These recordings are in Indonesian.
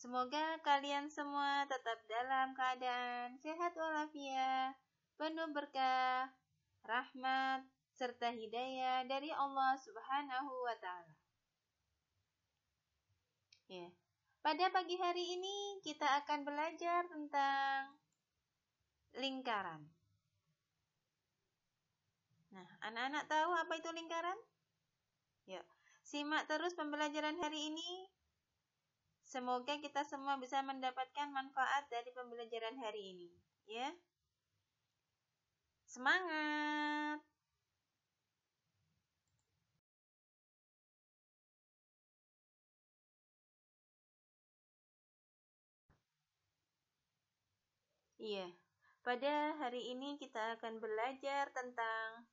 Semoga kalian semua tetap dalam keadaan sehat walafiat, penuh berkah, rahmat, serta hidayah dari Allah Subhanahu wa taala. Ya. Pada pagi hari ini kita akan belajar tentang lingkaran. Nah, anak-anak tahu apa itu lingkaran? Ya. Simak terus pembelajaran hari ini Semoga kita semua bisa mendapatkan manfaat dari pembelajaran hari ini, ya. Semangat! Iya, pada hari ini kita akan belajar tentang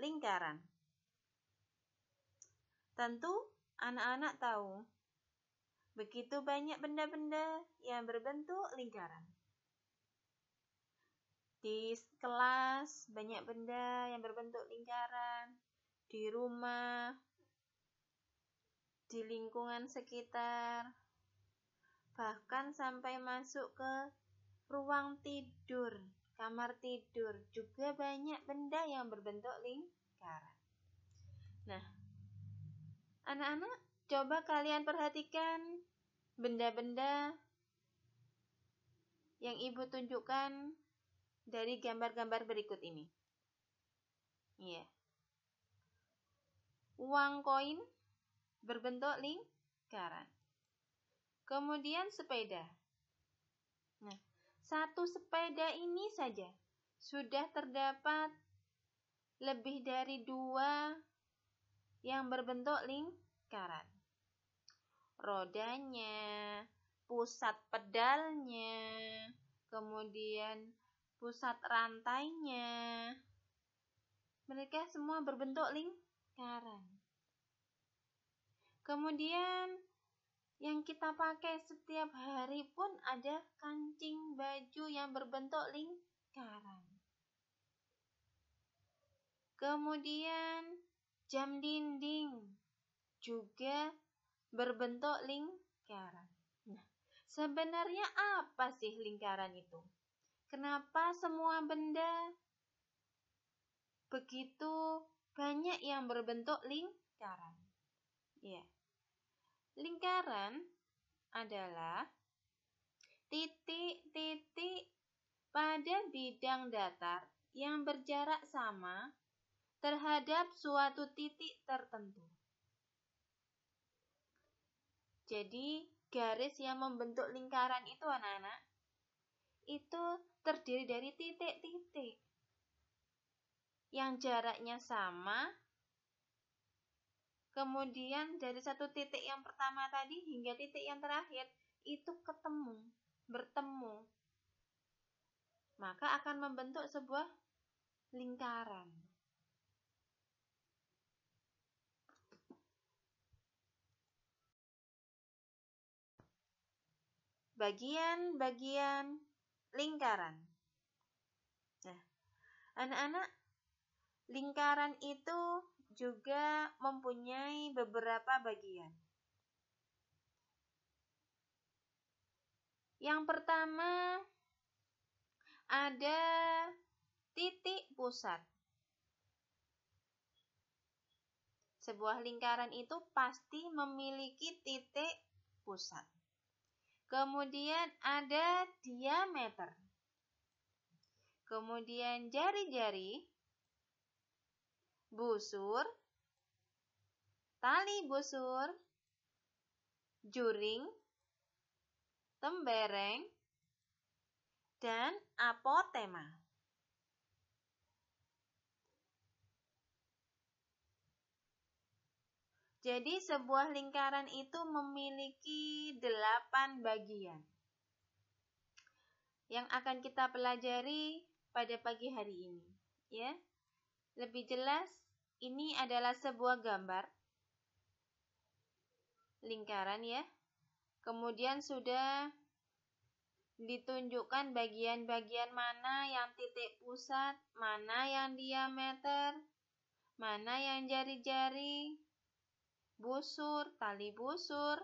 lingkaran. Tentu, anak-anak tahu Begitu banyak benda-benda yang berbentuk lingkaran. Di kelas banyak benda yang berbentuk lingkaran, di rumah, di lingkungan sekitar, bahkan sampai masuk ke ruang tidur, kamar tidur juga banyak benda yang berbentuk lingkaran. Nah, anak-anak Coba kalian perhatikan benda-benda yang Ibu tunjukkan dari gambar-gambar berikut ini. Iya. Uang koin berbentuk lingkaran. Kemudian sepeda. Nah, satu sepeda ini saja sudah terdapat lebih dari dua yang berbentuk lingkaran rodanya, pusat pedalnya, kemudian pusat rantainya. Mereka semua berbentuk lingkaran. Kemudian yang kita pakai setiap hari pun ada kancing baju yang berbentuk lingkaran. Kemudian jam dinding juga berbentuk lingkaran. Nah, sebenarnya apa sih lingkaran itu? Kenapa semua benda begitu banyak yang berbentuk lingkaran? Ya. Lingkaran adalah titik-titik pada bidang datar yang berjarak sama terhadap suatu titik tertentu. Jadi, garis yang membentuk lingkaran itu anak-anak, itu terdiri dari titik-titik yang jaraknya sama. Kemudian dari satu titik yang pertama tadi hingga titik yang terakhir itu ketemu, bertemu. Maka akan membentuk sebuah lingkaran. bagian-bagian lingkaran. Nah, anak-anak, lingkaran itu juga mempunyai beberapa bagian. Yang pertama, ada titik pusat. Sebuah lingkaran itu pasti memiliki titik pusat. Kemudian ada diameter. Kemudian jari-jari, busur, tali busur, juring, tembereng, dan apotema. Jadi sebuah lingkaran itu memiliki delapan bagian. Yang akan kita pelajari pada pagi hari ini, ya. Lebih jelas, ini adalah sebuah gambar lingkaran ya. Kemudian sudah ditunjukkan bagian-bagian mana yang titik pusat, mana yang diameter, mana yang jari-jari, busur, tali busur,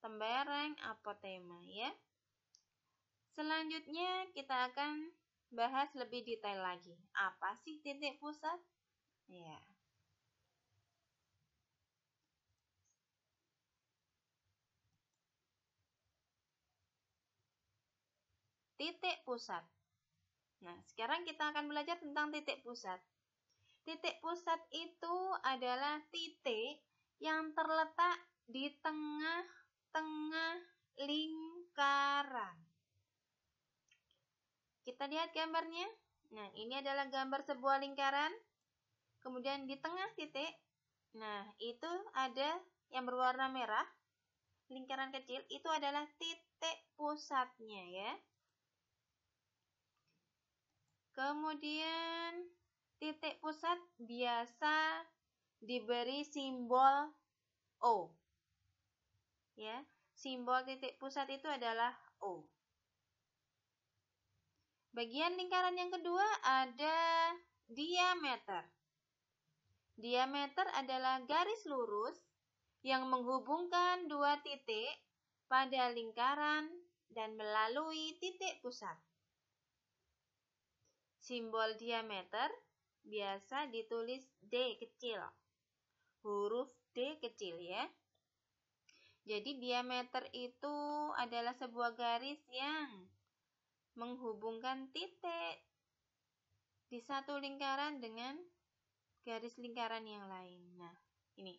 tembereng, apotema ya. Selanjutnya kita akan bahas lebih detail lagi. Apa sih titik pusat? Ya. Titik pusat. Nah, sekarang kita akan belajar tentang titik pusat. Titik pusat itu adalah titik yang terletak di tengah-tengah lingkaran. Kita lihat gambarnya. Nah, ini adalah gambar sebuah lingkaran. Kemudian di tengah titik. Nah, itu ada yang berwarna merah. Lingkaran kecil itu adalah titik pusatnya ya. Kemudian titik pusat biasa diberi simbol O. Ya, simbol titik pusat itu adalah O. Bagian lingkaran yang kedua ada diameter. Diameter adalah garis lurus yang menghubungkan dua titik pada lingkaran dan melalui titik pusat. Simbol diameter biasa ditulis D kecil. Huruf D kecil ya. Jadi diameter itu adalah sebuah garis yang menghubungkan titik di satu lingkaran dengan garis lingkaran yang lain. Nah, ini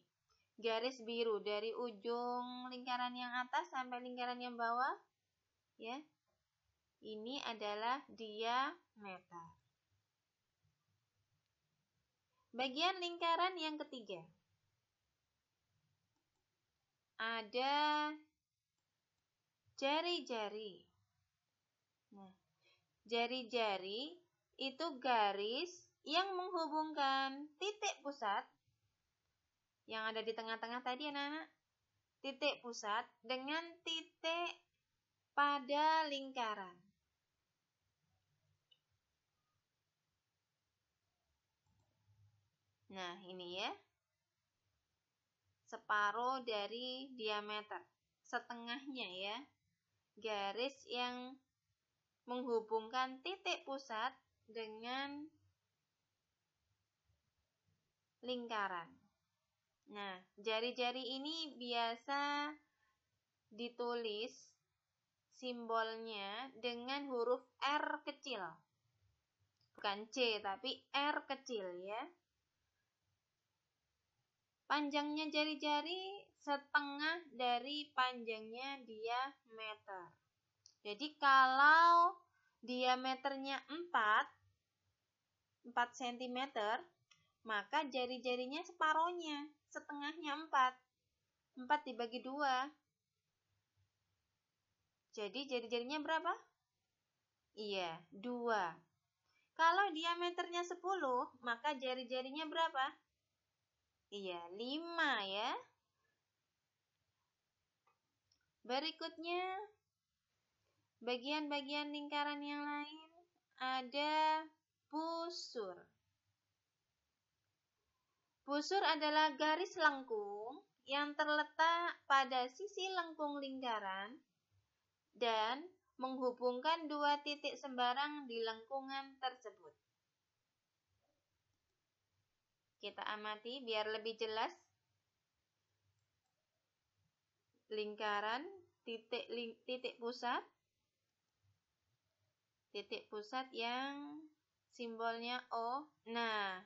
garis biru dari ujung lingkaran yang atas sampai lingkaran yang bawah ya. Ini adalah diameter. Bagian lingkaran yang ketiga. Ada jari-jari. Nah, jari-jari itu garis yang menghubungkan titik pusat yang ada di tengah-tengah tadi anak-anak. Titik pusat dengan titik pada lingkaran. Nah, ini ya. Separuh dari diameter. Setengahnya ya. Garis yang menghubungkan titik pusat dengan lingkaran. Nah, jari-jari ini biasa ditulis simbolnya dengan huruf R kecil. Bukan C, tapi R kecil ya. Panjangnya jari-jari setengah dari panjangnya diameter. Jadi kalau diameternya 4, 4 cm, maka jari-jarinya separohnya, setengahnya 4. 4 dibagi 2. Jadi jari-jarinya berapa? Iya, 2. Kalau diameternya 10, maka jari-jarinya berapa? Iya, lima ya. Berikutnya, bagian-bagian lingkaran yang lain ada busur. Busur adalah garis lengkung yang terletak pada sisi lengkung lingkaran dan menghubungkan dua titik sembarang di lengkungan tersebut. Kita amati biar lebih jelas. Lingkaran, titik ling, titik pusat. Titik pusat yang simbolnya O. Nah,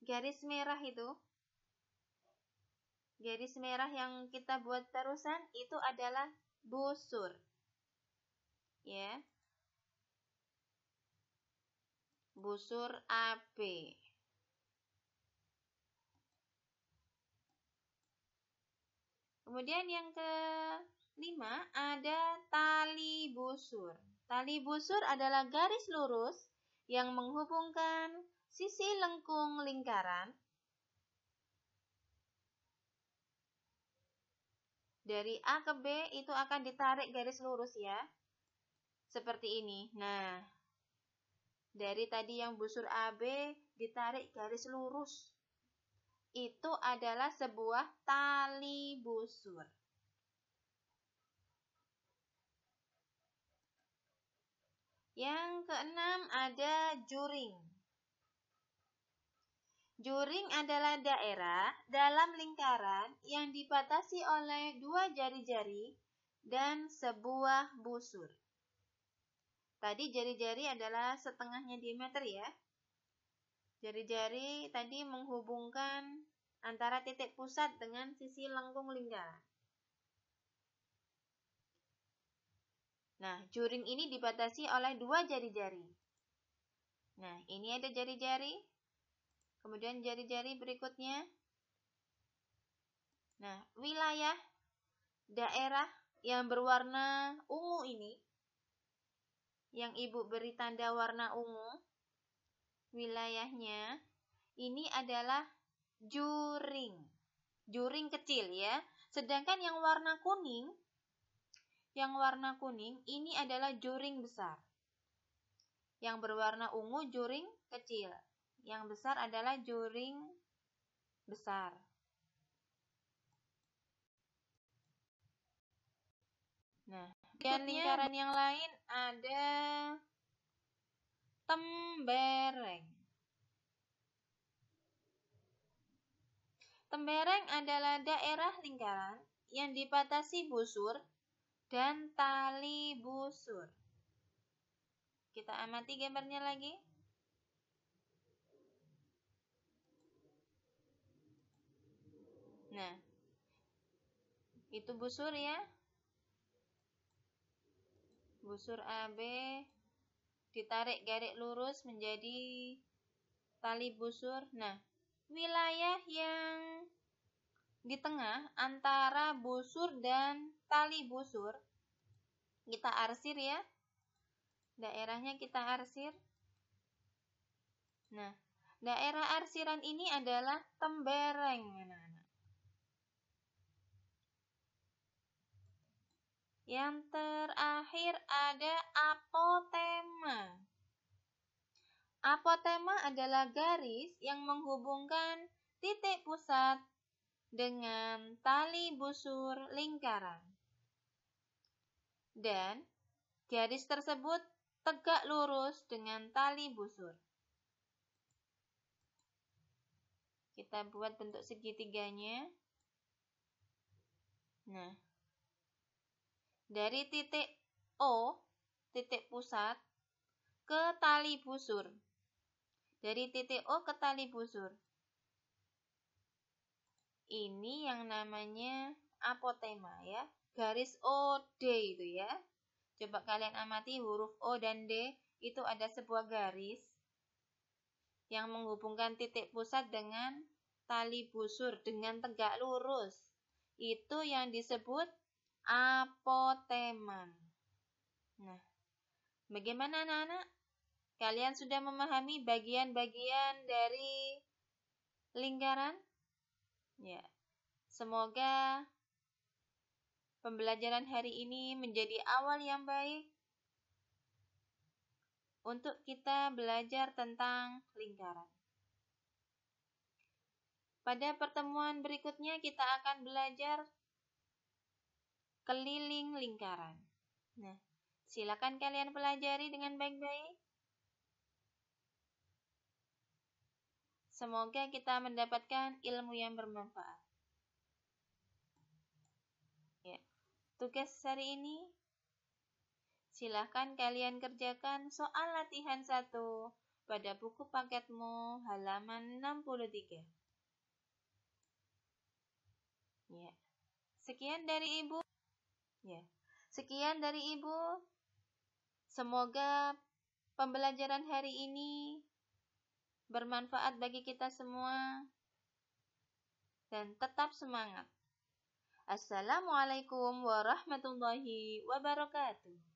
garis merah itu garis merah yang kita buat terusan itu adalah busur. Ya. Busur AB. Kemudian yang kelima ada tali busur. Tali busur adalah garis lurus yang menghubungkan sisi lengkung lingkaran dari A ke B itu akan ditarik garis lurus ya. Seperti ini. Nah, dari tadi yang busur AB ditarik garis lurus itu adalah sebuah tali busur. Yang keenam ada juring. Juring adalah daerah dalam lingkaran yang dibatasi oleh dua jari-jari dan sebuah busur. Tadi jari-jari adalah setengahnya diameter ya. Jari-jari tadi menghubungkan antara titik pusat dengan sisi lengkung lingkaran. Nah, juring ini dibatasi oleh dua jari-jari. Nah, ini ada jari-jari, kemudian jari-jari berikutnya. Nah, wilayah daerah yang berwarna ungu ini, yang ibu beri tanda warna ungu, wilayahnya ini adalah juring. Juring kecil ya. Sedangkan yang warna kuning yang warna kuning ini adalah juring besar. Yang berwarna ungu juring kecil. Yang besar adalah juring besar. Nah, dan lingkaran yang lain ada Tembereng. Tembereng adalah daerah lingkaran yang dibatasi busur dan tali busur. Kita amati gambarnya lagi. Nah, itu busur ya. Busur AB, ditarik garis lurus menjadi tali busur. Nah, wilayah yang di tengah antara busur dan tali busur kita arsir ya. Daerahnya kita arsir. Nah, daerah arsiran ini adalah tembereng. Nah, Yang terakhir ada apotema. Apotema adalah garis yang menghubungkan titik pusat dengan tali busur lingkaran. Dan garis tersebut tegak lurus dengan tali busur. Kita buat bentuk segitiganya. Nah, dari titik O, titik pusat, ke tali busur. Dari titik O ke tali busur. Ini yang namanya apotema ya. Garis OD itu ya. Coba kalian amati huruf O dan D itu ada sebuah garis yang menghubungkan titik pusat dengan tali busur dengan tegak lurus. Itu yang disebut apoteman. Nah, bagaimana anak-anak? Kalian sudah memahami bagian-bagian dari lingkaran? Ya. Semoga pembelajaran hari ini menjadi awal yang baik untuk kita belajar tentang lingkaran. Pada pertemuan berikutnya kita akan belajar keliling lingkaran. Nah, silakan kalian pelajari dengan baik-baik. Semoga kita mendapatkan ilmu yang bermanfaat. Ya. Tugas hari ini silakan kalian kerjakan soal latihan satu pada buku paketmu halaman 63. Ya. Sekian dari Ibu. Ya. Sekian dari Ibu. Semoga pembelajaran hari ini bermanfaat bagi kita semua dan tetap semangat. Assalamualaikum warahmatullahi wabarakatuh.